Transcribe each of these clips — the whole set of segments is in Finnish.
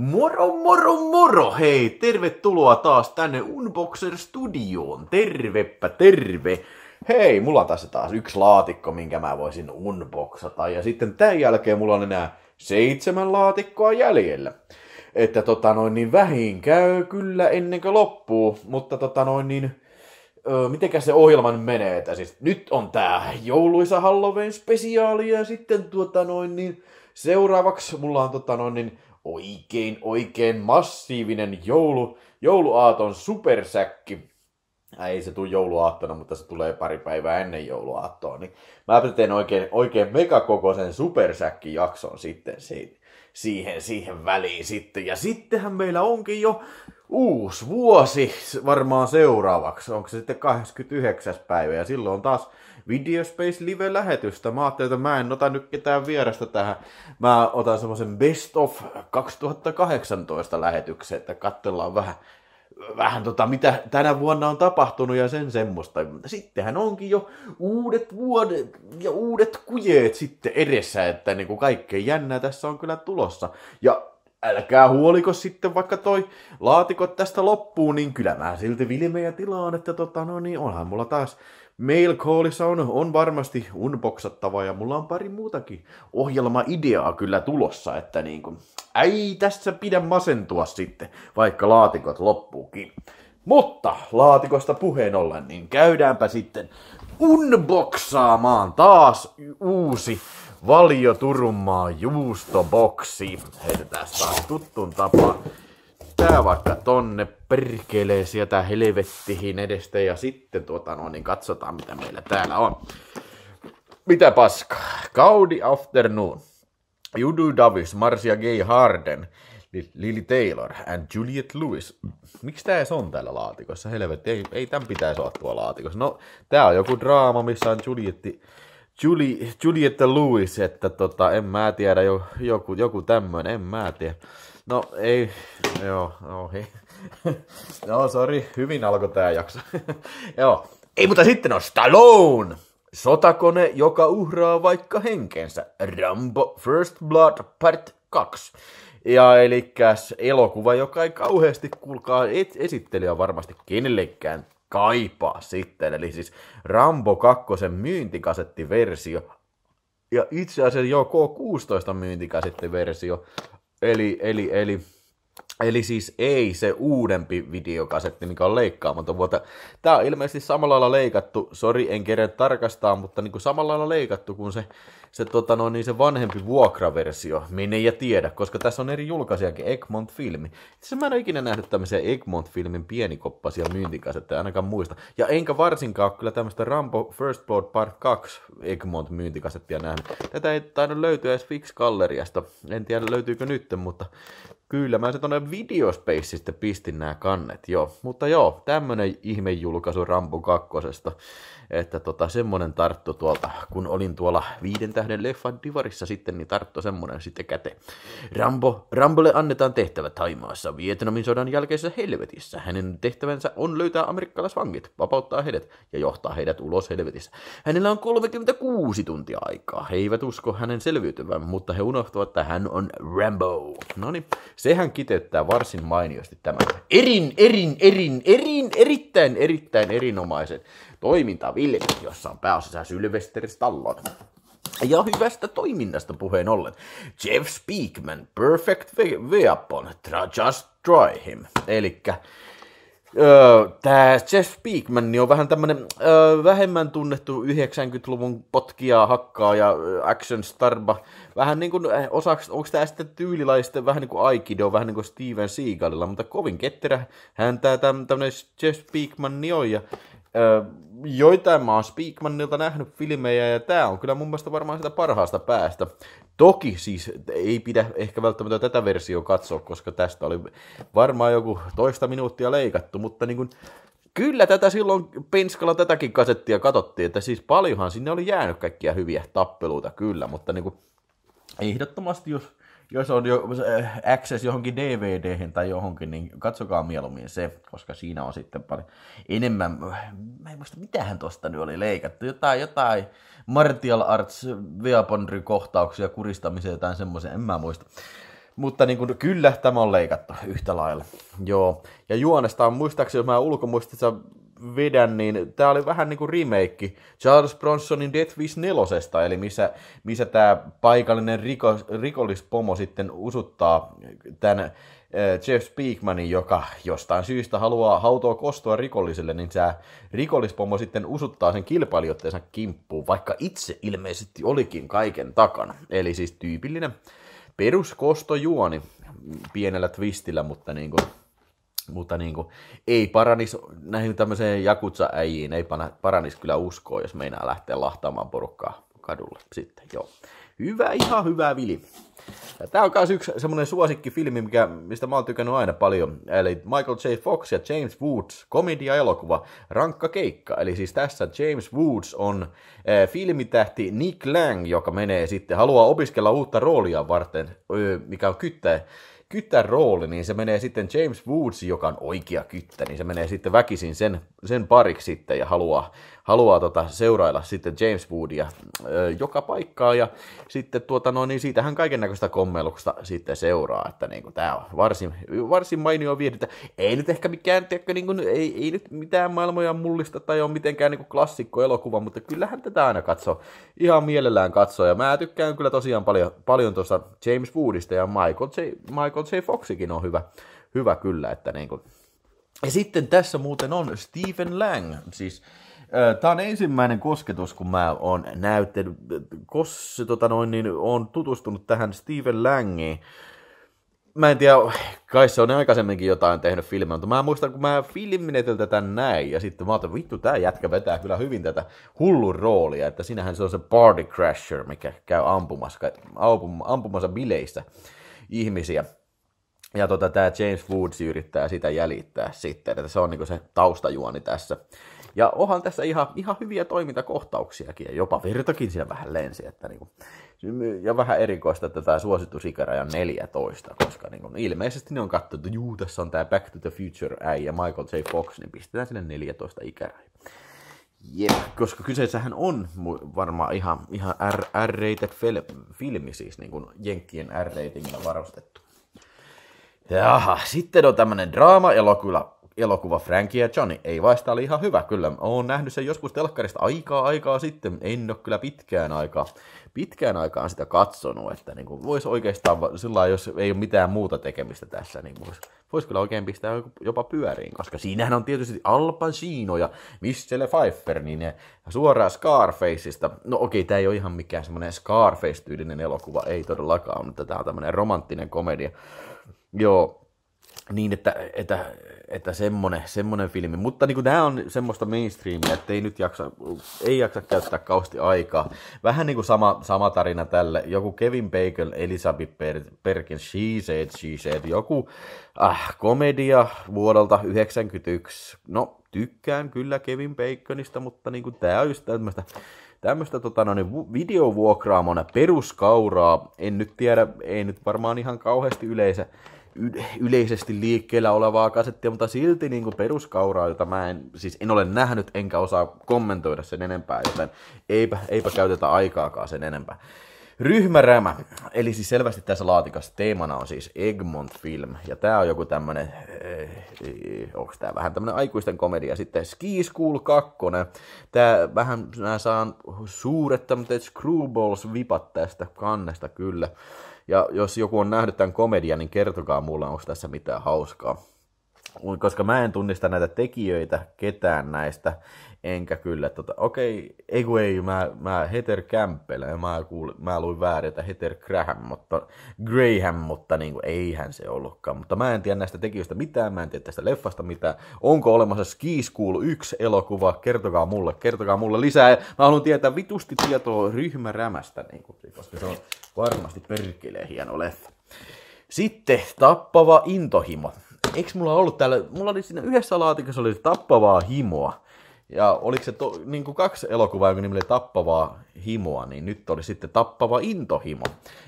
Moro moro moro! Hei, tervetuloa taas tänne Unboxer Studioon. Tervepä terve! Hei, mulla on tässä taas yksi laatikko, minkä mä voisin unboxata. Ja sitten tämän jälkeen mulla on enää seitsemän laatikkoa jäljellä. Että tota noin niin vähin käy kyllä ennen kuin loppuu, mutta tota noin niin öö, mitenkä se ohjelma nyt menee, että siis nyt on tää jouluisa Halloween spesiaali ja sitten tuota noin niin seuraavaksi mulla on tota noin niin oikein oikein massiivinen joulu, jouluaaton supersäkki. Äh, ei se tule jouluaattona, mutta se tulee pari päivää ennen jouluaattoa. Niin mä teen oikein, oikein megakokoisen supersäkki jakson sitten siitä siihen, siihen väliin sitten. Ja sittenhän meillä onkin jo uusi vuosi varmaan seuraavaksi. Onko se sitten 29. päivä ja silloin on taas Space Live-lähetystä. Mä ajattelin, että mä en ota nyt ketään vierestä tähän. Mä otan semmoisen Best of 2018 lähetyksen, että katsellaan vähän vähän tota, mitä tänä vuonna on tapahtunut ja sen semmoista. Sittenhän onkin jo uudet vuodet ja uudet kujeet sitten edessä, että niin kuin kaikkea jännää tässä on kyllä tulossa. Ja älkää huoliko sitten vaikka toi laatikot tästä loppuu, niin kyllä mä silti vilmejä tilaan, että tota, no niin, onhan mulla taas callissa on, on varmasti unboxattava ja mulla on pari muutakin ohjelmaideaa kyllä tulossa, että niin kuin, ei tässä pidä masentua sitten, vaikka laatikot loppuukin. Mutta laatikosta puheen ollen, niin käydäänpä sitten unboxaamaan taas uusi Valio Turunmaa juustoboksi. Heitetään taas tuttuun tapaan tää vaikka tonne perkelee sieltä helvettihin edestä ja sitten tuota no niin katsotaan mitä meillä täällä on. Mitä paskaa? Gaudi Afternoon. Judy Davis, Marcia Gay Harden, Lily Taylor and Juliet Lewis. Miksi tää edes on täällä laatikossa? Helvetti, ei, ei tämän pitäisi olla tuolla laatikossa. No, tää on joku draama, missä on Julietti, Juliette Lewis, että tota, en mä tiedä, joku, joku tämmönen, en mä tiedä. No ei, joo, no ei. no sorry, hyvin alkoi tää jakso. joo, ei mutta sitten on Stallone! Sotakone, joka uhraa vaikka henkensä. Rambo First Blood Part 2. Ja elikäs elokuva, joka ei kauheasti kuulkaa esittelyä varmasti kenellekään kaipaa sitten. Eli siis Rambo 2 myyntikasettiversio ja itse asiassa jo K16 myyntikasettiversio Eli, eli, eli Eli siis ei se uudempi videokasetti, mikä on leikkaamaton vuotta. Tämä on ilmeisesti samalla lailla leikattu, sori en kerran tarkastaa, mutta niin kuin samalla lailla leikattu kuin se, se, tota no, niin se vanhempi vuokraversio, minne ja tiedä, koska tässä on eri julkaisijakin, Egmont Filmi. Itse mä en ole ikinä nähnyt tämmöisiä Egmont Filmin pienikoppaisia myyntikasetteja, ainakaan muista. Ja enkä varsinkaan kyllä tämmöistä Rambo First Blood Part 2 Egmont myyntikasettia nähnyt. Tätä ei tainnut löytyä edes Fix Galleriasta, en tiedä löytyykö nyt, mutta kyllä mä se tonne varmaan videospacesta pistin nämä kannet, joo. Mutta joo, tämmönen julkaisu Rambo kakkosesta, että tota, semmonen tarttu tuolta, kun olin tuolla viiden tähden leffan divarissa sitten, niin tarttu semmonen sitten käte. Rambo, Rambolle annetaan tehtävä Taimaassa Vietnamin sodan jälkeisessä helvetissä. Hänen tehtävänsä on löytää amerikkalaisvangit, vapauttaa heidät ja johtaa heidät ulos helvetissä. Hänellä on 36 tuntia aikaa. He eivät usko hänen selviytyvän, mutta he unohtavat, että hän on Rambo. No niin, sehän kiteyttää selittää varsin mainiosti tämän erin, erin, erin, erin, erittäin, erittäin erinomaisen toimintaviljelyn, jossa on pääosassa Sylvester Stallone. Ja hyvästä toiminnasta puheen ollen. Jeff Speakman, Perfect Weapon, Just Try Him. Elikkä Öö, tämä Jeff Speakman on vähän tämmöinen öö, vähemmän tunnettu 90-luvun potkia, hakkaa ja action starba. Vähän niin kuin eh, osaksi, onko tämä sitten tyylilaisten vähän niin kuin Aikido, vähän niin kuin Steven Seagalilla, mutta kovin ketterä hän tämä tämmöinen Jeff Speakman on. Ja öö, joitain mä oon Speakmanilta nähnyt filmejä ja tää on kyllä mun mielestä varmaan sitä parhaasta päästä. Toki siis ei pidä ehkä välttämättä tätä versiota katsoa, koska tästä oli varmaan joku toista minuuttia leikattu, mutta niin kuin, kyllä tätä silloin Penskalla tätäkin kasettia katsottiin, että siis paljonhan sinne oli jäänyt kaikkia hyviä tappeluita kyllä, mutta niin kuin, ehdottomasti jos jos on jo äh, access johonkin dvd tai johonkin, niin katsokaa mieluummin se, koska siinä on sitten paljon enemmän, mä en muista mitähän tosta nyt oli leikattu, jotain, jotain martial arts weaponry kohtauksia, kuristamisia, jotain semmoisia, en mä muista. Mutta niin kuin, kyllä tämä on leikattu yhtä lailla. Joo. Ja juonesta on muistaakseni, jos mä ulkomuistissa vedän, niin tämä oli vähän niin kuin remake Charles Bronsonin Death Wish 4, eli missä, missä tämä paikallinen riko, rikollispomo sitten usuttaa tämän äh, Jeff Speakmanin, joka jostain syystä haluaa hautoa kostoa rikolliselle, niin tämä rikollispomo sitten usuttaa sen kilpailijoitteensa kimppuun, vaikka itse ilmeisesti olikin kaiken takana. Eli siis tyypillinen peruskostojuoni pienellä twistillä, mutta niin kuin mutta niin kuin, ei paranis näihin tämmöiseen jakutsa äjiin ei paranis kyllä uskoa, jos meinaa lähteä lahtaamaan porukkaa kadulle sitten, joo. Hyvä, ihan hyvä Vili. Tämä on myös yksi semmoinen suosikkifilmi, mikä, mistä mä oon tykännyt aina paljon. Eli Michael J. Fox ja James Woods, komedia-elokuva, rankka keikka. Eli siis tässä James Woods on äh, filmitähti Nick Lang, joka menee sitten, haluaa opiskella uutta roolia varten, mikä on kyttä kytän rooli, niin se menee sitten James Woods, joka on oikea kyttä, niin se menee sitten väkisin sen, sen pariksi sitten ja haluaa haluaa tota seurailla sitten James Woodia ö, joka paikkaa ja sitten tuota, no, niin siitähän kaiken näköistä kommelusta sitten seuraa, että niin tämä on varsin, varsin mainio viihdettä. Ei nyt ehkä mikään, tiedäkö, niin kuin, ei, ei nyt mitään maailmoja mullista tai on mitenkään niin elokuva, mutta kyllähän tätä aina katsoo. Ihan mielellään katsoo ja mä tykkään kyllä tosiaan paljon, paljon tuosta James Woodista ja Michael J. Michael J. Foxikin on hyvä, hyvä kyllä, että niin kuin. Ja sitten tässä muuten on Stephen Lang, siis Tämä on ensimmäinen kosketus, kun mä oon näyttänyt, kos, tota noin, niin oon tutustunut tähän Steven Langiin. Mä en tiedä, kai se on aikaisemminkin jotain tehnyt filmiä, mutta mä muistan, kun mä filmineteltä tän näin, ja sitten mä ajattelin, vittu, tää jätkä vetää kyllä hyvin tätä hullun roolia, että sinähän se on se party crasher, mikä käy ampumassa, ampum, ampumassa bileissä ihmisiä. Ja tota, tämä James Woods yrittää sitä jäljittää sitten, että se on niinku se taustajuoni tässä. Ja onhan tässä ihan, ihan hyviä toimintakohtauksiakin, ja jopa virtakin siellä vähän lensi, että niin kuin, ja vähän erikoista, että tämä suosittu on 14, koska niin kuin, ilmeisesti ne on katsottu, että juu, tässä on tämä Back to the Future ja Michael J. Fox, niin pistetään sinne 14 ikäraja. yeah, koska kyseessähän on varmaan ihan, ihan R- rated fel- filmi, siis niin kuin Jenkkien R-ratingilla varustettu. Jaha, sitten on tämmönen draama-elokuva elokuva Frankie ja Johnny. Ei vaista oli ihan hyvä kyllä. Olen nähnyt sen joskus telkkarista aikaa aikaa sitten. En ole kyllä pitkään aikaa, pitkään aikaan sitä katsonut, että niin kuin voisi oikeastaan, sillä jos ei ole mitään muuta tekemistä tässä, niin voisi vois kyllä oikein pistää jopa pyöriin, koska siinähän on tietysti Al Pacino ja Michelle Pfeiffer, niin ne suoraan Scarfaceista. No okei, tämä ei ole ihan mikään semmoinen Scarface-tyylinen elokuva, ei todellakaan, mutta tämä on tämmöinen romanttinen komedia. Joo, niin, että, että, että semmonen, semmonen filmi. Mutta niin tämä on semmoista mainstreamia, että ei nyt jaksa, ei jaksa käyttää kausti aikaa. Vähän niin kuin sama, sama tarina tälle. Joku Kevin Bacon, Elizabeth Perkin, She Said, She Said. Joku äh, komedia vuodelta 91. No, tykkään kyllä Kevin Baconista, mutta niin kuin tämä on just tämmöistä tämmöistä tota, no, niin videovuokraamona peruskauraa. En nyt tiedä, ei nyt varmaan ihan kauheasti yleisö, yleisesti liikkeellä olevaa kasettia, mutta silti niin kuin peruskauraa, jota mä en, siis en ole nähnyt enkä osaa kommentoida sen enempää, joten eipä, eipä käytetä aikaakaan sen enempää. Ryhmärämä, eli siis selvästi tässä laatikassa teemana on siis Egmont Film, ja tää on joku tämmönen, eh, onks tää vähän tämmönen aikuisten komedia, sitten Ski School 2, tää vähän, mä saan suuret tämmöiset screwballs vipat tästä kannesta kyllä, ja jos joku on nähnyt tämän komedian, niin kertokaa mulle, onko tässä mitään hauskaa koska mä en tunnista näitä tekijöitä ketään näistä, enkä kyllä, tota, okei, ei kun ei, mä, mä Heter Campbell, ja mä, kuul, mä luin väärin, että Heter Graham, mutta, Graham, mutta niin kuin, eihän se ollutkaan. Mutta mä en tiedä näistä tekijöistä mitään, mä en tiedä tästä leffasta mitään. Onko olemassa Ski School 1 elokuva? Kertokaa mulle, kertokaa mulle lisää. Mä haluan tietää vitusti tietoa ryhmärämästä, niin kuin, koska se on varmasti perkeleen hieno leffa. Sitten tappava intohimo eikö mulla ollut täällä, mulla oli siinä yhdessä laatikossa oli tappavaa himoa. Ja oliko se to, niin kuin kaksi elokuvaa, joka nimellä Tappavaa himoa, niin nyt oli sitten Tappava intohimo.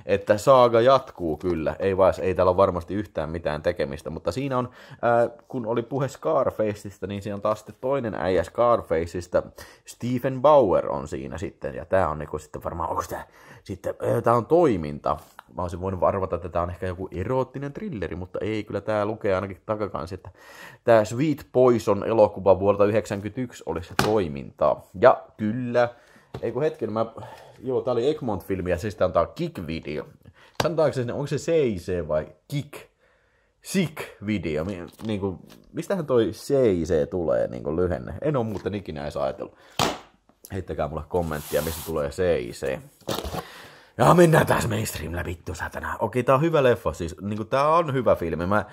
Että saaga jatkuu kyllä, ei vaan, ei täällä ole varmasti yhtään mitään tekemistä, mutta siinä on, ää, kun oli puhe Scarfaceista, niin siinä on taas sitten toinen äijä Scarfaceista, Stephen Bauer on siinä sitten, ja tämä on niin kuin sitten varmaan, onko tämä sitten, tämä on toiminta, mä olisin voinut arvata, että tämä on ehkä joku eroottinen trilleri, mutta ei, kyllä tämä lukee ainakin takakansi, että tämä Sweet Poison elokuva vuodelta 1991 oli se toiminta Ja kyllä, ei kun hetken, mä, joo, tämä oli Egmont-filmi ja se sitten siis on Kick-video. Sanotaanko se, onko se CIC vai Kick? Sick-video, niin kuin, mistähän toi CIC tulee niin kuin lyhenne? En ole muuten ikinä edes ajatellut. Heittäkää mulle kommenttia, mistä tulee CIC ja mennään taas mainstream läpi, vittu satana. Okei, tää on hyvä leffa, siis niinku, tää on hyvä filmi. Mä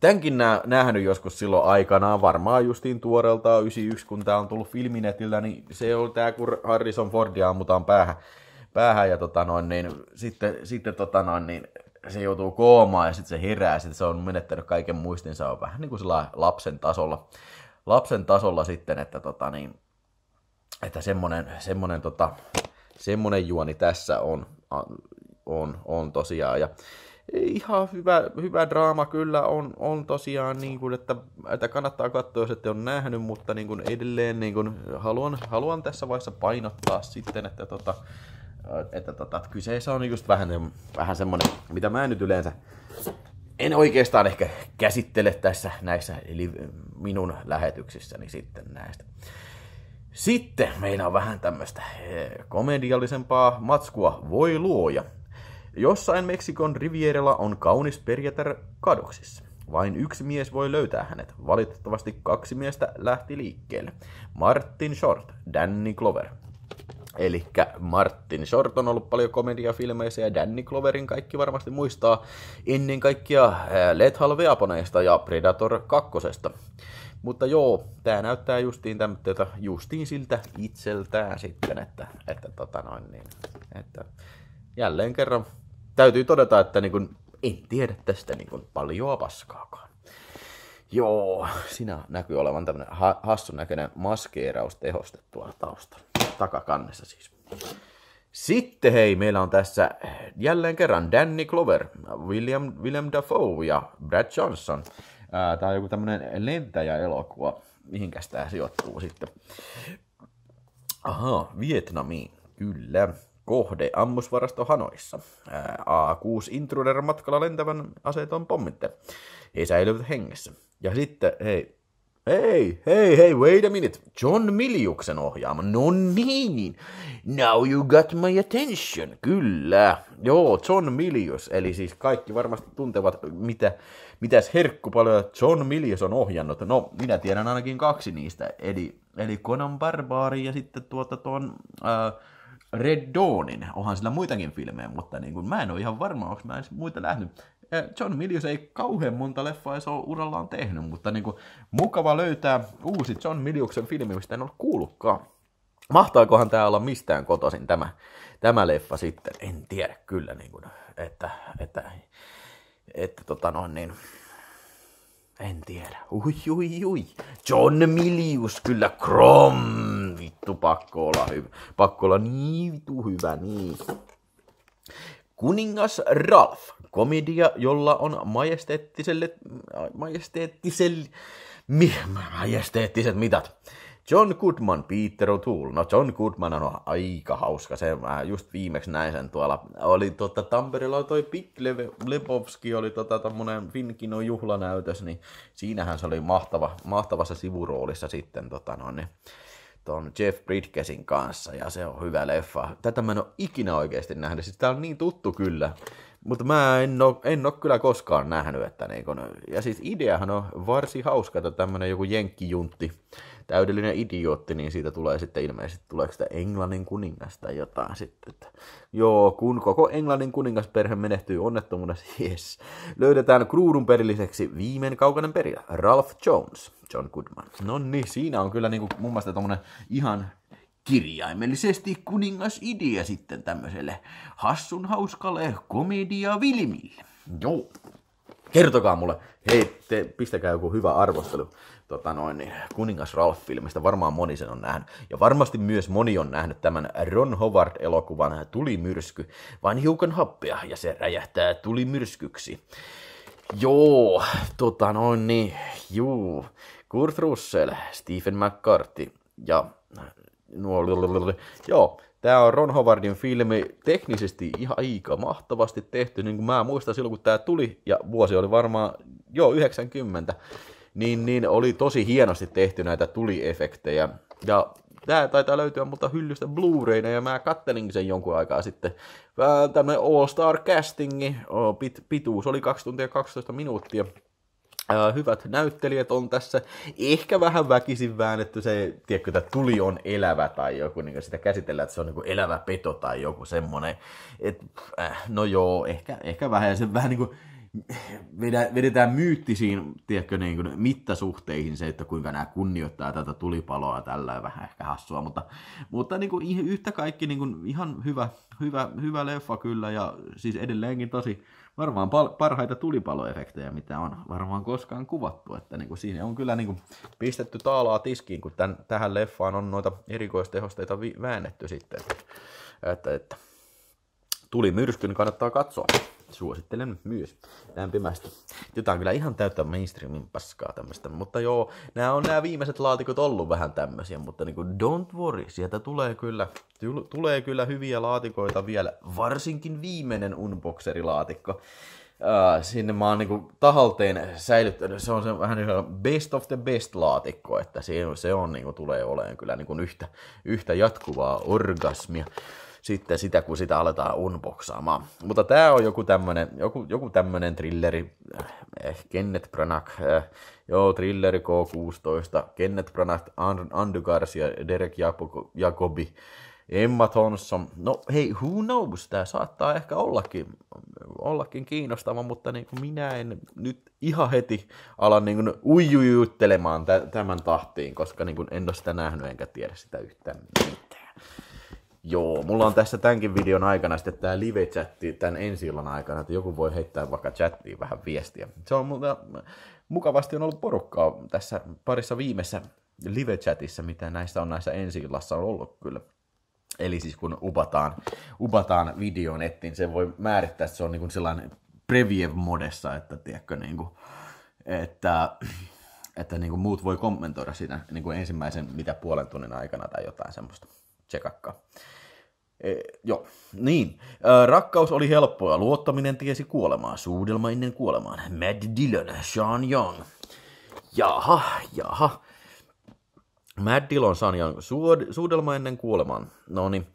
tämänkin nä- nähnyt joskus silloin aikanaan, varmaan justiin tuoreelta 91, kun tää on tullut filminetillä, niin se on tää, kun Harrison Fordia ammutaan päähän. päähän ja tota noin, niin, sitten, sitten tota noin, niin, se joutuu koomaan ja sitten se herää, sitten se on menettänyt kaiken muistinsa, on vähän niin kuin lapsen tasolla, lapsen tasolla sitten, että tota niin, että semmonen, semmonen tota, semmoinen juoni tässä on, on, on tosiaan. Ja ihan hyvä, hyvä draama kyllä on, on tosiaan, niin kuin, että, että kannattaa katsoa, jos ette ole nähnyt, mutta niin kuin edelleen niin kuin, haluan, haluan tässä vaiheessa painottaa sitten, että, tota, että, tota, että kyseessä on just vähän, vähän semmoinen, mitä mä nyt yleensä en oikeastaan ehkä käsittele tässä näissä eli minun lähetyksissäni sitten näistä. Sitten meillä on vähän tämmöistä eh, komediallisempaa matskua, voi luoja. Jossain Meksikon rivierellä on kaunis perjätär kadoksissa. Vain yksi mies voi löytää hänet. Valitettavasti kaksi miestä lähti liikkeelle. Martin Short, Danny Glover. Eli Martin Short on ollut paljon komediafilmeissä ja Danny Cloverin kaikki varmasti muistaa ennen kaikkea äh, Lethal Weaponeista ja Predator 2. Mutta joo, tämä näyttää justiin tämmöntä, justiin siltä itseltään sitten, että, että, tota noin, niin, että jälleen kerran täytyy todeta, että niin kun, en tiedä tästä niin kun, paljoa paskaakaan. Joo, sinä näkyy olevan tämmöinen ha- hassun näköinen maskeeraus tehostettua taustalla takakannessa siis. Sitten hei, meillä on tässä jälleen kerran Danny Clover William, William Dafoe ja Brad Johnson. Tämä on joku tämmöinen lentäjäelokuva. Mihinkäs tämä sijoittuu sitten? Aha, Vietnamiin, kyllä. Kohde ammusvarasto Hanoissa. A6 Intruder matkalla lentävän aseeton pommitte. He säilyvät hengessä. Ja sitten, hei, Hei, hei, hei, wait a minute. John Miljuksen ohjaama. No niin. Now you got my attention. Kyllä. Joo, John Milius. Eli siis kaikki varmasti tuntevat, mitä, mitäs herkkupaloja John Milius on ohjannut. No, minä tiedän ainakin kaksi niistä. Eli, eli Conan Barbari ja sitten tuota tuon... Äh, Red Dawnin. Onhan sillä muitakin filmejä, mutta niin kuin, mä en ole ihan varma, onko mä edes muita nähnyt. Ja eh, John Milius ei kauhean monta leffaa se ole urallaan tehnyt, mutta niin kuin, mukava löytää uusi John Miliuksen filmi, mistä en ole kuullutkaan. Mahtaakohan tämä olla mistään kotoisin tämä, tämä leffa sitten? En tiedä kyllä, niin kuin, että, että, että tota noin, niin, en tiedä. Ui, ui, ui. John Milius, kyllä Krom. Vittu, pakko olla hyvä. Pakko olla niin vittu hyvä, niin. Kuningas Ralph komedia, jolla on majesteettiselle, majesteettiselle, majesteettiset mitat. John Goodman, Peter O'Toole. No John Goodman on aika hauska, se mä just viimeksi näin sen tuolla. Oli tota, Tampereella toi Big Lebowski, oli tota tämmönen Finkino juhlanäytös, niin siinähän se oli mahtava, mahtavassa sivuroolissa sitten tota no, niin, ton Jeff Bridgesin kanssa, ja se on hyvä leffa. Tätä mä en ole ikinä oikeasti nähnyt, siis tää on niin tuttu kyllä. Mutta mä en ole, en ole kyllä koskaan nähnyt, että niin kun, ja siis ideahan on varsin hauska, että tämmöinen joku jenkkijuntti, täydellinen idiootti, niin siitä tulee sitten ilmeisesti, tuleeko sitä Englannin kuningasta jotain sitten, että joo, kun koko Englannin kuningasperhe menehtyy onnettomuudessa, yes, löydetään kruudun perilliseksi viimeinen kaukainen perillä, Ralph Jones, John Goodman. No niin, siinä on kyllä niin kuin, mun mielestä ihan kirjaimellisesti idea sitten tämmöiselle hassun hauskalle vilmille. Joo. Kertokaa mulle, hei, te pistäkää joku hyvä arvostelu tota noin, niin Kuningas Ralph-filmistä. Varmaan moni sen on nähnyt. Ja varmasti myös moni on nähnyt tämän Ron Howard-elokuvan Tulimyrsky, vain hiukan happea ja se räjähtää tulimyrskyksi. Joo, tota noin niin, juu. Kurt Russell, Stephen McCarthy ja nuo, joo, tämä on Ron Howardin filmi teknisesti ihan aika mahtavasti tehty, niin kuin mä muistan silloin, kun tämä tuli, ja vuosi oli varmaan, joo, 90, niin, niin oli tosi hienosti tehty näitä tuliefektejä, ja tämä taitaa löytyä mutta hyllystä Blu-rayna, ja mä kattelin sen jonkun aikaa sitten. Tämä All Star Castingi, pituus oli 2 tuntia 12 minuuttia, Äh, hyvät näyttelijät on tässä. Ehkä vähän väkisin väännetty se, tiedätkö, että tuli on elävä tai joku, niin sitä käsitellään, että se on niin elävä peto tai joku semmoinen. Et, äh, no joo, ehkä, ehkä vähän ja se vähän niin kuin, vedetään myyttisiin tiedätkö, niin kuin mittasuhteihin se, että kuinka nämä kunnioittaa tätä tulipaloa tällä vähän ehkä hassua, mutta, mutta niin kuin yhtä kaikki niin kuin ihan hyvä, hyvä, hyvä leffa kyllä ja siis edelleenkin tosi, varmaan pal- parhaita tulipaloefektejä, mitä on varmaan koskaan kuvattu. Että niin kuin siinä on kyllä niin kuin pistetty taalaa tiskiin, kun tämän, tähän leffaan on noita erikoistehosteita vi- väännetty sitten. Että, että. Tuli myrskyn kannattaa katsoa. Suosittelen myös lämpimästi. Jotain kyllä ihan täyttä mainstreamin paskaa tämmöistä, mutta joo, nämä on nämä viimeiset laatikot ollut vähän tämmöisiä, mutta niinku don't worry, sieltä tulee kyllä, tulee kyllä hyviä laatikoita vielä, varsinkin viimeinen unboxerilaatikko. Uh, sinne mä oon niinku tahalteen säilyttänyt, se on se vähän niin best of the best laatikko, että se, se on niinku tulee oleen kyllä niinku yhtä, yhtä jatkuvaa orgasmia sitten sitä, kun sitä aletaan unboxaamaan. Mutta tämä on joku tämmöinen joku, joku tämmönen trilleri, äh, eh, Kenneth Branagh, eh, joo, trilleri K16, Kenneth Branagh, Andy Garcia, Derek Jacobi, Emma Thompson. No hei, who knows, tämä saattaa ehkä ollakin, ollakin kiinnostava, mutta niin kuin minä en nyt ihan heti ala niin kuin uijujuttelemaan tämän tahtiin, koska niin kuin en ole sitä nähnyt enkä tiedä sitä yhtään mitään. Joo, mulla on tässä tämänkin videon aikana sitten tämä live-chatti tämän ensi illan aikana, että joku voi heittää vaikka chattiin vähän viestiä. Se on mutta mukavasti on ollut porukkaa tässä parissa viimeisessä live-chatissa, mitä näissä on näissä ensi illassa on ollut kyllä. Eli siis kun upataan, upataan videon ettiin, se voi määrittää, että se on niin kuin sellainen preview-modessa, että tiedätkö, niin kuin, että että niin kuin muut voi kommentoida sitä niin kuin ensimmäisen mitä puolen tunnin aikana tai jotain semmoista tsekakka. E, joo, niin. Ä, rakkaus oli helppoa, luottaminen tiesi kuolemaa, suudelma ennen kuolemaan. Mad Dillon, Sean Young. Jaha, jaha. Mad Dillon, Sean Young, suod, suudelma ennen kuolemaan. No niin.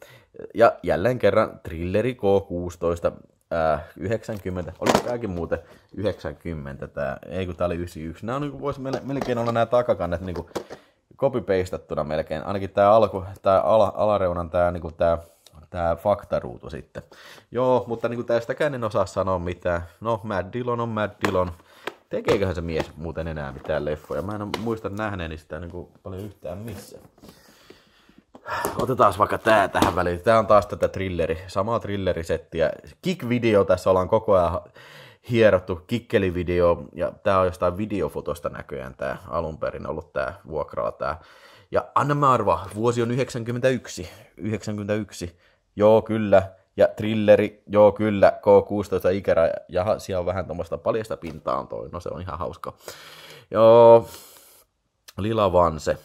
Ja jälleen kerran trilleri K16, äh, 90, oliko tämäkin muuten 90 tämä, ei kun tämä oli 91. Nämä on, niin voisi melkein olla nämä takakannet niin kuin copy-pastattuna melkein, ainakin tämä alku, tämä ala, alareunan tämä niinku tämä tämä faktaruutu sitten. Joo, mutta niinku tästäkään en osaa sanoa mitään. No, Mad Dillon on Mad Dillon. Tekeeköhän se mies muuten enää mitään leffoja? Mä en muista nähneeni sitä niinku paljon yhtään missä. Otetaan vaikka tää tähän väliin. Tää on taas tätä trilleri, samaa trillerisettiä. Kick-video tässä ollaan koko ajan hierottu kikkelivideo, ja tämä on jostain videofotosta näköjään tämä alun perin ollut tämä vuokraa tämä. Ja anna mä arva, vuosi on 91, 91, joo kyllä, ja trilleri, joo kyllä, K16 ikära, ja siellä on vähän tuommoista paljasta pintaa on toi, no se on ihan hauska. Joo, Lila Vanse,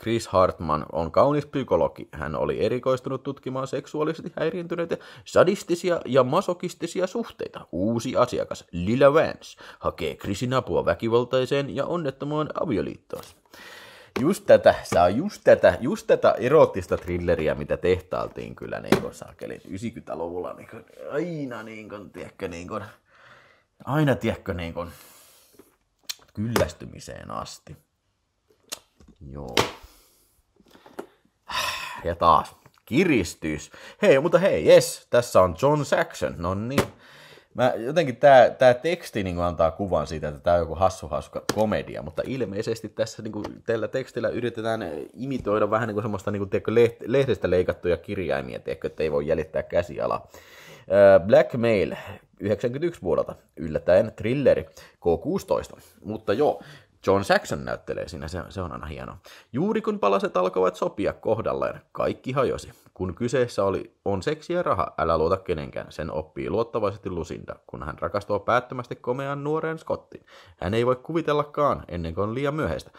Chris Hartman on kaunis psykologi. Hän oli erikoistunut tutkimaan seksuaalisesti häiriintyneitä sadistisia ja masokistisia suhteita. Uusi asiakas Lila Vance hakee Chrisin apua väkivaltaiseen ja onnettomaan avioliittoon. Just tätä, saa just tätä, just tätä erottista thrilleriä, mitä tehtaaltiin kyllä niin kuin saakelin 90-luvulla, niin kuin, aina niin kuin, tiedätkö, niin kuin, aina tiedätkö, niin kuin, kyllästymiseen asti. Joo. Ja taas kiristys. Hei, mutta hei, yes, tässä on John Saxon. No niin. Mä, jotenkin tämä tää teksti niin antaa kuvan siitä, että tämä on joku hassu hassu komedia, mutta ilmeisesti tässä niin kuin, tällä tekstillä yritetään imitoida vähän niin kuin semmoista niin kuin, tiedätkö, lehdestä leikattuja kirjaimia, tiedätkö, että ei voi jäljittää käsialaa. Blackmail 91 vuodelta, yllättäen thrilleri K16. Mutta joo, John Saxon näyttelee siinä, se, se on aina hieno. Juuri kun palaset alkoivat sopia kohdalleen, kaikki hajosi. Kun kyseessä oli on seksi ja raha, älä luota kenenkään, sen oppii luottavaisesti Lusinda, kun hän rakastuu päättömästi komeaan nuoreen Scottiin. Hän ei voi kuvitellakaan, ennen kuin on liian myöhäistä,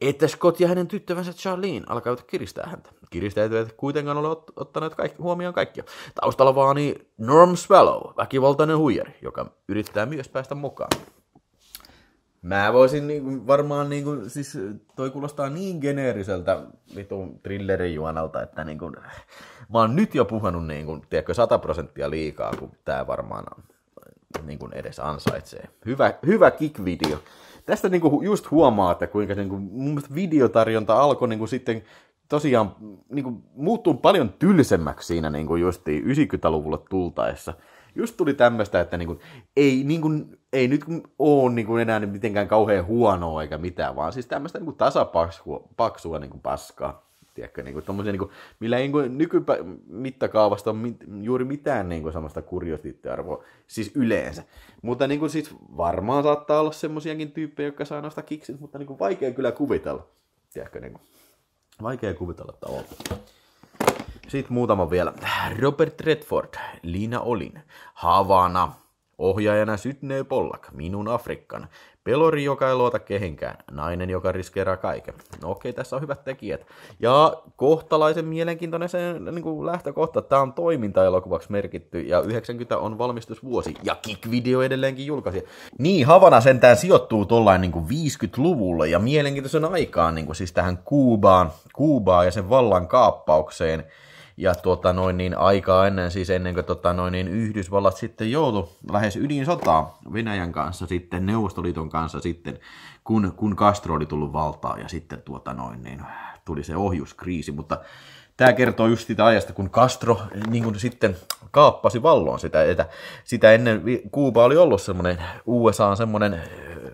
että Scott ja hänen tyttövänsä Charlene alkavat kiristää häntä. Kiristäjät eivät kuitenkaan ole ottaneet kaikki, huomioon kaikkia. Taustalla vaani Norm Swallow, väkivaltainen huijari, joka yrittää myös päästä mukaan. Mä voisin niinku, varmaan, niinku, siis toi kuulostaa niin geneeriseltä vitun thrillerin juonalta, että niinku, mä oon nyt jo puhunut niinku, tiedätkö, 100 prosenttia liikaa, kun tää varmaan äh, niinku, edes ansaitsee. Hyvä, hyvä kick-video. Tästä niinku, just huomaa, että kuinka niinku, mun mielestä videotarjonta alkoi niinku, sitten tosiaan niinku, muuttuu paljon tylsemmäksi siinä niinku, just 90 luvulla tultaessa – just tuli tämmöistä, että niin kuin, ei, niin kuin, ei nyt ole niin kuin enää mitenkään kauhean huonoa eikä mitään, vaan siis tämmöistä niin tasapaksua paksua, niin kuin paskaa. Tiedätkö, niin kuin, niin kuin, millä ei niin nykymittakaavasta ole mit, juuri mitään niin kuin, samasta kuriositeettiarvoa, siis yleensä. Mutta niin kuin, siis varmaan saattaa olla semmoisiakin tyyppejä, jotka saa nostaa kiksit, mutta niin kuin, vaikea kyllä kuvitella. Tiedätkö, niin kuin, vaikea kuvitella on. Sitten muutama vielä. Robert Redford, Lina Olin, Havana, ohjaajana Sydney Pollack, Minun Afrikkan, Pelori, joka ei luota kehenkään, Nainen, joka riskeeraa kaiken. No okei, tässä on hyvät tekijät. Ja kohtalaisen mielenkiintoinen se niin kuin lähtökohta, tämä on toimintaelokuvaksi merkitty, ja 90 on valmistusvuosi, ja Kik-video edelleenkin julkaisi. Niin, Havana sentään sijoittuu tuollain niin 50-luvulle, ja mielenkiintoisen aikaan, niin kuin siis tähän Kuubaan, Kuubaan ja sen vallan kaappaukseen, ja tuota, noin niin aikaa ennen, siis ennen kuin tuota, noin niin Yhdysvallat sitten joutui lähes ydinsotaan Venäjän kanssa sitten, Neuvostoliiton kanssa sitten, kun, kun Castro oli tullut valtaan ja sitten tuota, noin niin, tuli se ohjuskriisi, mutta tämä kertoo just sitä ajasta, kun Castro eh, niin kuin sitten kaappasi valloon sitä, että sitä ennen Kuuba oli ollut semmoinen USA semmoinen eh,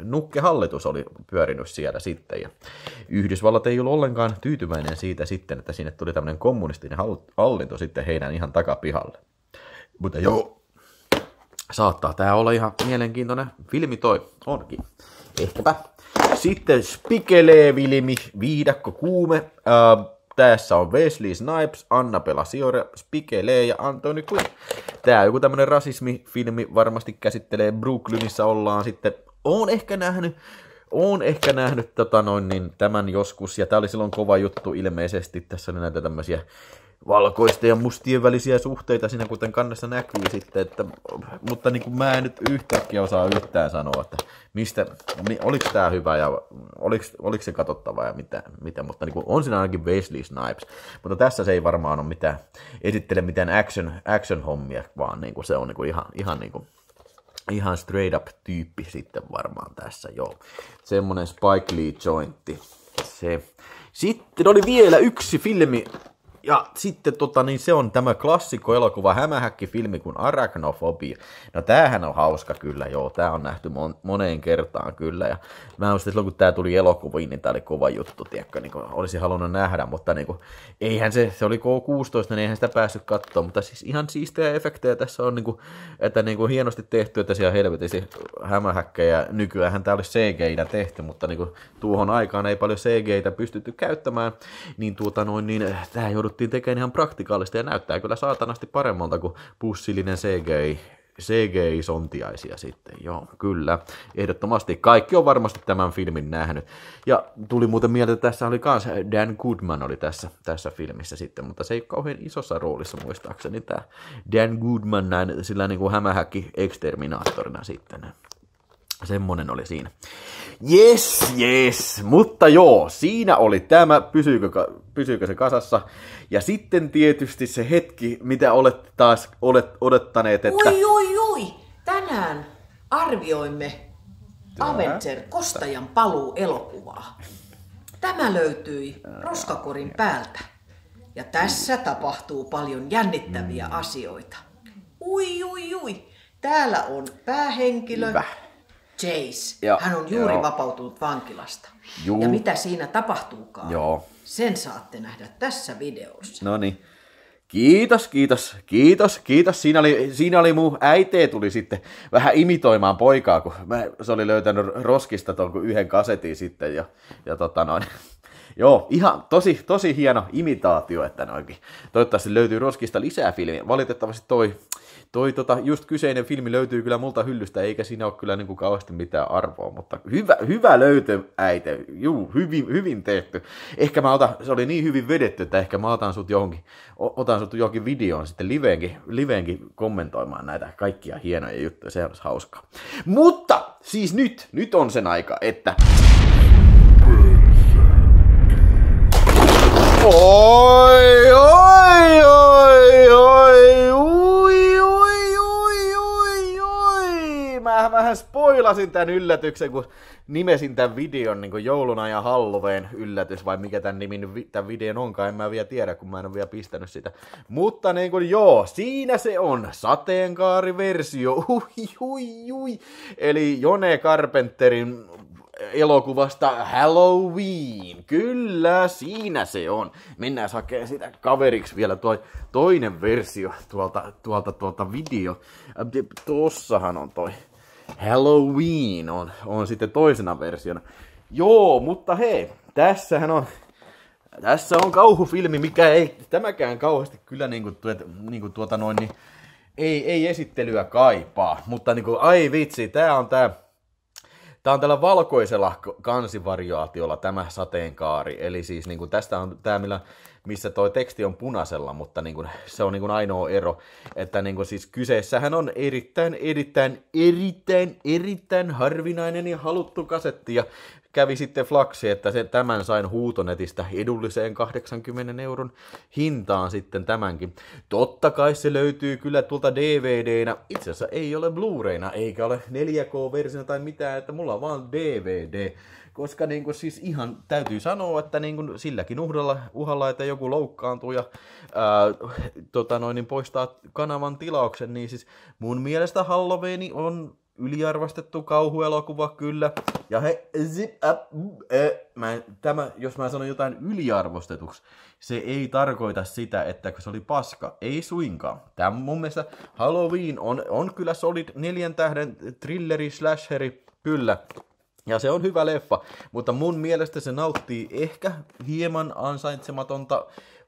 nukkehallitus oli pyörinyt siellä sitten. Ja Yhdysvallat ei ollut ollenkaan tyytyväinen siitä sitten, että sinne tuli tämmöinen kommunistinen hallinto sitten heidän ihan takapihalle. Mutta joo, saattaa tämä olla ihan mielenkiintoinen filmi toi, onkin. Ehkäpä. Sitten spikelee vilmi, viidakko kuume. Äh, tässä on Wesley Snipes, Pela Siore, Spikelee ja Anthony Quinn. Tää joku tämmönen rasismifilmi varmasti käsittelee. Brooklynissa ollaan sitten oon ehkä nähnyt, oon ehkä nähnyt tota noin, niin tämän joskus, ja tämä oli silloin kova juttu ilmeisesti, tässä oli näitä tämmöisiä valkoisten ja mustien välisiä suhteita siinä, kuten kannessa näkyy sitten, että, mutta niin kuin mä en nyt yhtäkkiä osaa yhtään sanoa, että mistä, oliko tämä hyvä ja oliko, oliko se katsottava ja mitä, mitä mutta niin kuin on siinä ainakin Wesley Snipes, mutta tässä se ei varmaan ole mitään, esittele mitään action, action hommia, vaan niin kuin se on niin kuin ihan, ihan niin kuin ihan straight up tyyppi sitten varmaan tässä, joo. Semmonen Spike Lee jointti, se. Sitten oli vielä yksi filmi, ja sitten tota, niin se on tämä klassikko hämähäkki filmi kuin Arachnofobia. No tämähän on hauska kyllä, joo. Tämä on nähty mon- moneen kertaan kyllä. Ja mä muistin silloin, kun tämä tuli elokuviin, niin tämä oli kova juttu, tiedätkö, niin kuin olisi halunnut nähdä, mutta niin kuin, eihän se, se oli K16, niin eihän sitä päässyt katsoa, mutta siis ihan siistejä efektejä tässä on, niin kuin, että niin kuin hienosti tehty, että siellä helvetisi hämähäkkejä, nykyään tämä oli cgi tehty, mutta niin kuin, tuohon aikaan ei paljon cgi pystytty käyttämään, niin tuota noin, niin tämä joudut jouduttiin tekemään ihan praktikaalisesti ja näyttää kyllä saatanasti paremmalta kuin pussillinen CGI. CGI-sontiaisia sitten, joo, kyllä. Ehdottomasti kaikki on varmasti tämän filmin nähnyt. Ja tuli muuten mieltä, että tässä oli myös Dan Goodman oli tässä, tässä filmissä sitten, mutta se ei kauhean isossa roolissa muistaakseni tämä Dan Goodman näin, sillä niin kuin hämähäkki eksterminaattorina sitten. Semmonen oli siinä. Yes, yes. Mutta joo, siinä oli tämä. Pysyykö, pysyykö se kasassa? Ja sitten tietysti se hetki, mitä olet taas olet, odottaneet, että... Oi, oi, oi! Tänään arvioimme Tää. Avenger Kostajan paluu elokuvaa. Tämä löytyi roskakorin päältä. Ja tässä tapahtuu paljon jännittäviä mm. asioita. Ui, ui, ui. Täällä on päähenkilö. Hyvä Chase, Ja, Hän on juuri joo. vapautunut vankilasta. Juu. Ja mitä siinä tapahtuukaan, joo. sen saatte nähdä tässä videossa. No niin. Kiitos, kiitos, kiitos, kiitos. Siinä oli, siinä oli mun äite tuli sitten vähän imitoimaan poikaa, kun mä, se oli löytänyt roskista tuon yhden kasetin sitten. Ja, ja tota noin. Joo, ihan tosi, tosi hieno imitaatio, että noinkin. Toivottavasti löytyy roskista lisää filmiä. Valitettavasti toi toi tota, just kyseinen filmi löytyy kyllä multa hyllystä, eikä siinä ole kyllä niinku kauheasti mitään arvoa, mutta hyvä, hyvä löytö, äite. Juu, hyvin, hyvin tehty. Ehkä mä otan, se oli niin hyvin vedetty, että ehkä mä otan sut johonkin, otan sut johonkin videoon sitten liveenkin, liveenkin kommentoimaan näitä kaikkia hienoja juttuja, se olisi hauskaa. Mutta siis nyt, nyt on sen aika, että... Oi, oi, oi, oi, oi. mä vähän spoilasin tämän yllätyksen, kun nimesin tämän videon niin kuin jouluna ja Halloween yllätys, vai mikä tämän nimin tämän videon onkaan, en mä vielä tiedä, kun mä en ole vielä pistänyt sitä. Mutta niin kuin, joo, siinä se on, sateenkaariversio, ui, ui, ui. eli Jone Carpenterin elokuvasta Halloween. Kyllä, siinä se on. Mennään hakemaan sitä kaveriksi vielä toi toinen versio tuolta, tuolta, tuolta video. Tossahan on toi Halloween on, on sitten toisena versiona. Joo, mutta hei, tässähän on, tässä on kauhufilmi, mikä ei tämäkään kauheasti kyllä niin kuin, niin kuin tuota noin, niin ei, ei esittelyä kaipaa. Mutta niin kuin, ai vitsi, tää on tää, tää on tällä valkoisella kansivariaatiolla tämä sateenkaari. Eli siis niin kuin, tästä on tää, millä missä toi teksti on punaisella, mutta niin kuin, se on niin kuin ainoa ero. Että niin kuin, siis kyseessähän on erittäin, erittäin, erittäin, erittäin harvinainen ja haluttu kasetti, ja kävi sitten flaksi, että se, tämän sain huutonetistä edulliseen 80 euron hintaan sitten tämänkin. Totta kai se löytyy kyllä tuolta DVDnä, itse asiassa ei ole Blu-rayna, eikä ole 4K-versiona tai mitään, että mulla on vaan DVD koska niin kuin, siis ihan täytyy sanoa, että niin kuin, silläkin uhdalla, uhalla, että joku loukkaantuu ja ää, tota noin, niin poistaa kanavan tilauksen, niin siis mun mielestä Halloweeni on yliarvostettu kauhuelokuva kyllä. Ja he, zip, up, ä, e, mä tämä, jos mä sanon jotain yliarvostetuksi, se ei tarkoita sitä, että se oli paska. Ei suinkaan. Tämä mun mielestä Halloween on, on kyllä solid neljän tähden thrilleri, slasheri, kyllä. Ja se on hyvä leffa, mutta mun mielestä se nauttii ehkä hieman ansaitsematonta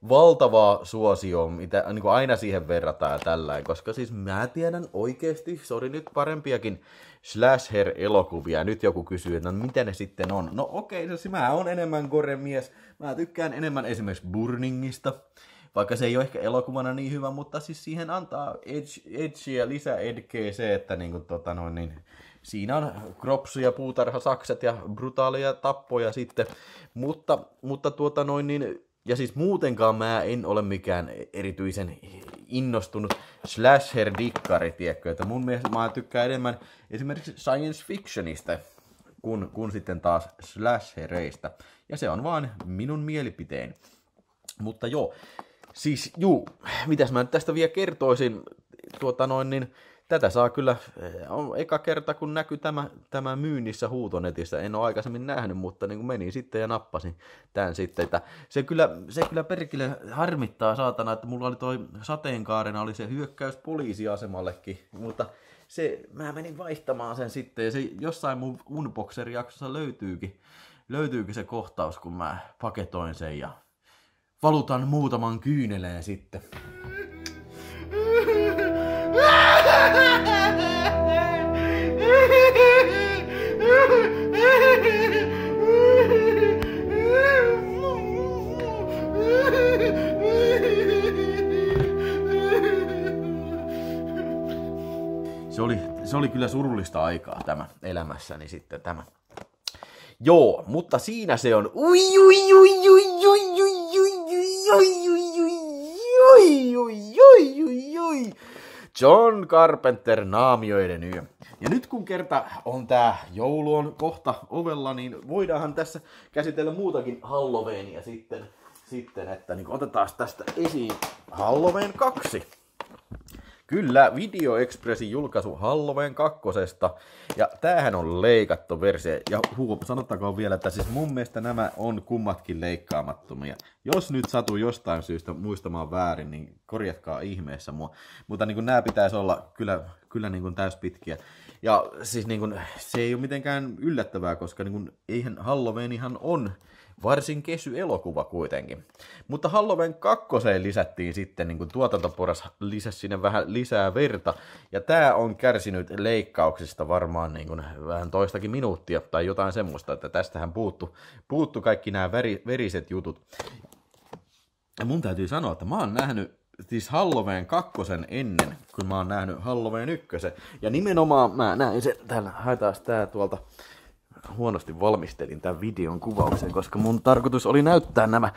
valtavaa suosioa, mitä niin aina siihen verrataan tälläin koska siis mä tiedän oikeasti, sori nyt parempiakin slasher-elokuvia. Nyt joku kysyy, että no, mitä ne sitten on? No okei, okay, no siis mä oon enemmän gore-mies. Mä tykkään enemmän esimerkiksi Burningista, vaikka se ei ole ehkä elokuvana niin hyvä, mutta siis siihen antaa edge, edgeä, lisää edkeä se, että niin kuin, tota noin, niin, siinä on kropsuja, puutarhasakset ja brutaaleja tappoja sitten. Mutta, mutta tuota noin niin, ja siis muutenkaan mä en ole mikään erityisen innostunut slasher-dikkari, tiedätkö, että mun mielestä mä tykkään enemmän esimerkiksi science fictionista kuin, kuin sitten taas slashereista. Ja se on vaan minun mielipiteen. Mutta joo, siis juu, mitäs mä nyt tästä vielä kertoisin, tuota noin niin, tätä saa kyllä, eh, on eka kerta kun näkyy tämä, tämä myynnissä huutonetissä, en ole aikaisemmin nähnyt, mutta niin kuin menin sitten ja nappasin tämän sitten. Että se, kyllä, se kyllä perkille harmittaa saatana, että mulla oli toi sateenkaarena oli se hyökkäys poliisiasemallekin, mutta se, mä menin vaihtamaan sen sitten ja se jossain mun unboxer-jaksossa löytyykin, löytyykin se kohtaus, kun mä paketoin sen ja valutan muutaman kyyneleen sitten. Se oli, se oli kyllä surullista aikaa tämä elämässäni sitten tämä. Joo, mutta siinä se on. Ui, ui, ui, ui, ui, ui, ui, ui, ui, ui, ui, ui, ui, ui, ui. John Carpenter naamioiden yö. Ja nyt kun kerta on tää joulu on kohta ovella, niin voidaanhan tässä käsitellä muutakin Halloweenia sitten. sitten että niin otetaan tästä esiin Halloween 2. Kyllä, Video Expressin julkaisu Halloween kakkosesta. Ja tämähän on leikattu versio. Ja huu, sanottakoon vielä, että siis mun mielestä nämä on kummatkin leikkaamattomia. Jos nyt satuu jostain syystä muistamaan väärin, niin korjatkaa ihmeessä mua. Mutta niin kuin nämä pitäisi olla kyllä, kyllä niin kuin täyspitkiä. Ja siis niin kuin, se ei ole mitenkään yllättävää, koska niin kuin, eihän Halloween ihan on Varsin kesy elokuva kuitenkin. Mutta Halloween kakkoseen lisättiin sitten, niin kuin tuotantoporas lisäsi sinne vähän lisää verta. Ja tämä on kärsinyt leikkauksista varmaan niin kuin vähän toistakin minuuttia tai jotain semmoista, että tästähän puuttu, puuttu kaikki nämä veri, veriset jutut. Ja mun täytyy sanoa, että mä oon nähnyt siis Halloween kakkosen ennen, kun mä oon nähnyt Halloween ykkösen. Ja nimenomaan mä näin sen, täällä haetaan tää tuolta huonosti valmistelin tämän videon kuvauksen, koska mun tarkoitus oli näyttää nämä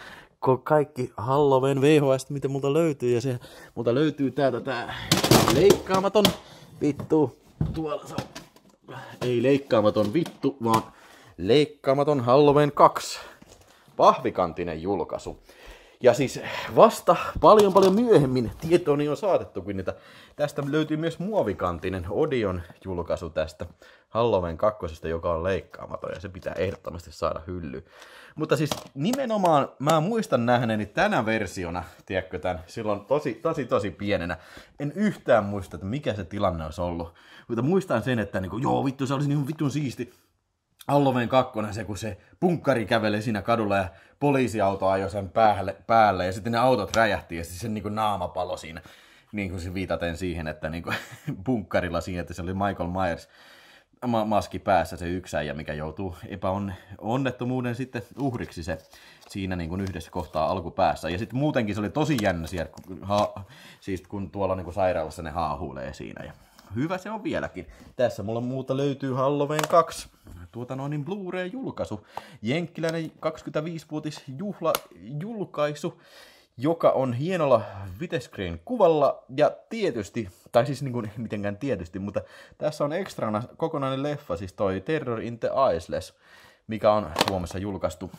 kaikki Halloween VHS, mitä multa löytyy. Ja se, multa löytyy täältä tää leikkaamaton vittu. Tuolla se on. Ei leikkaamaton vittu, vaan leikkaamaton Halloween 2. Pahvikantinen julkaisu. Ja siis vasta paljon paljon myöhemmin tietoni on saatettu kun niitä. Tästä löytyy myös muovikantinen Odion julkaisu tästä Halloween kakkosesta, joka on leikkaamaton ja se pitää ehdottomasti saada hylly. Mutta siis nimenomaan mä muistan nähneeni tänä versiona, tiedätkö tämän, silloin tosi, tosi, tosi pienenä. En yhtään muista, että mikä se tilanne olisi ollut. Mutta muistan sen, että niin kuin, joo vittu se olisi niin vitun siisti Alloven kakkonen se, kun se punkkari kävelee siinä kadulla ja poliisiauto ajoi sen päälle, päälle ja sitten ne autot räjähti ja sitten siis sen niin kuin naama palo siinä. Niin kuin se viitaten siihen, että niin kuin, punkkarilla siihen, että se oli Michael Myers ma- maski päässä se yksäjä, mikä joutuu epäonnettomuuden sitten uhriksi se siinä niin kuin yhdessä kohtaa alkupäässä. Ja sitten muutenkin se oli tosi jännä siellä, kun, ha- siis kun tuolla niin kuin sairaalassa ne haahuilee siinä ja hyvä se on vieläkin. Tässä mulla muuta löytyy Halloween 2 tuota noin niin Blu-ray-julkaisu. Jenkkiläinen 25-vuotis julkaisu joka on hienolla vitescreen kuvalla ja tietysti, tai siis niin kuin, mitenkään tietysti, mutta tässä on ekstrana kokonainen leffa, siis toi Terror in the Iceless, mikä on Suomessa julkaistu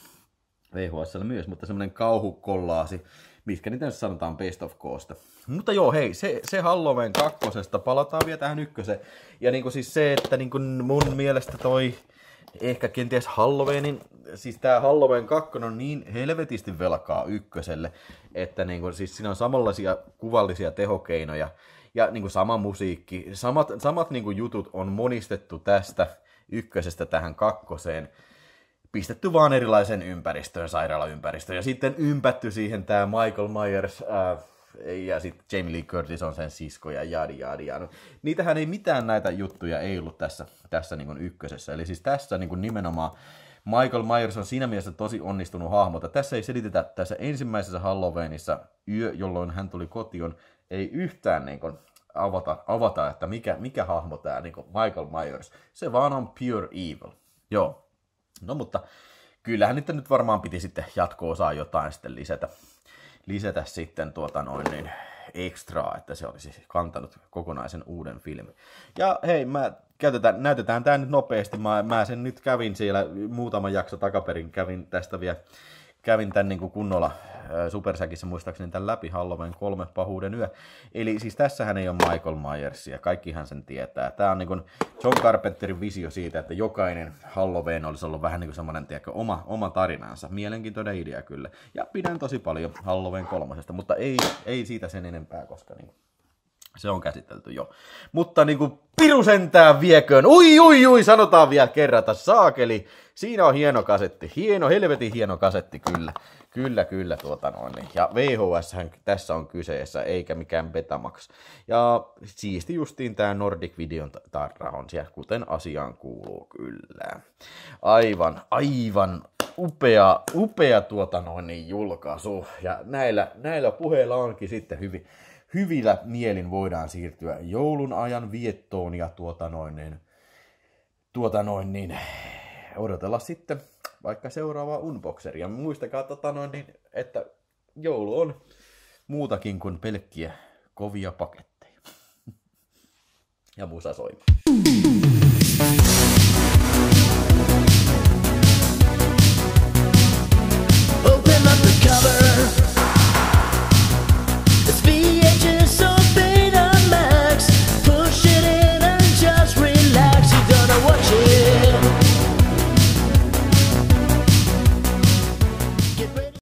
VHSL myös, mutta semmoinen kauhukollaasi, mitkä niitä sanotaan best of koosta. Mutta joo, hei, se, se Halloween kakkosesta, palataan vielä tähän ykköseen. Ja niinku siis se, että niinku mun mielestä toi ehkä kenties Halloweenin, siis tää Halloween kakkonen on niin helvetisti velkaa ykköselle, että niinku, siis siinä on samanlaisia kuvallisia tehokeinoja ja niinku sama musiikki, samat, samat niinku jutut on monistettu tästä ykkösestä tähän kakkoseen pistetty vaan erilaisen ympäristöön, sairaalaympäristöön. Ja sitten ympätty siihen tämä Michael Myers äh, ja sitten Jamie Lee Curtis on sen sisko ja jadi jadi. jadi. niitähän ei mitään näitä juttuja ei ollut tässä, tässä niin kuin ykkösessä. Eli siis tässä niin kuin nimenomaan Michael Myers on siinä mielessä tosi onnistunut hahmo, tässä ei selitetä tässä ensimmäisessä Halloweenissa yö, jolloin hän tuli kotiin, ei yhtään niin kuin avata, avata, että mikä, mikä hahmo tämä niin Michael Myers. Se vaan on pure evil. Joo, No mutta kyllähän niitä nyt varmaan piti sitten jatko-osaa jotain sitten lisätä, lisätä sitten tuota noin niin ekstraa, että se olisi kantanut kokonaisen uuden filmin. Ja hei, mä käytetään, näytetään tämä nyt nopeasti. Mä, mä sen nyt kävin siellä muutama jakso takaperin, kävin tästä vielä kävin tämän niin kuin kunnolla Supersäkissä muistaakseni tämän läpi Halloween kolme pahuuden yö. Eli siis tässähän ei ole Michael Myersia, kaikkihan sen tietää. Tämä on niin kuin John Carpenterin visio siitä, että jokainen Halloween olisi ollut vähän niin kuin semmoinen tiedä, oma, oma tarinansa. Mielenkiintoinen idea kyllä. Ja pidän tosi paljon Halloween kolmosesta, mutta ei, ei siitä sen enempää, koska niin kuin se on käsitelty jo. Mutta niinku pirusentää vieköön. Ui, ui, ui, sanotaan vielä kerrata. Saakeli. Siinä on hieno kasetti. Hieno, helvetin hieno kasetti kyllä. Kyllä, kyllä tuota noin. Ja VHS tässä on kyseessä, eikä mikään Betamax. Ja siisti justiin tämä Nordic Videon tarra on siellä, kuten asiaan kuuluu kyllä. Aivan, aivan upea, upea tuota noin julkaisu. Ja näillä, näillä puheilla onkin sitten hyvin hyvillä mielin voidaan siirtyä joulun ajan viettoon ja tuota noin, niin, tuota noin, niin odotella sitten vaikka seuraavaa unboxeria. Muistakaa, tuota noin, niin, että joulu on muutakin kuin pelkkiä kovia paketteja. ja musa soimaa.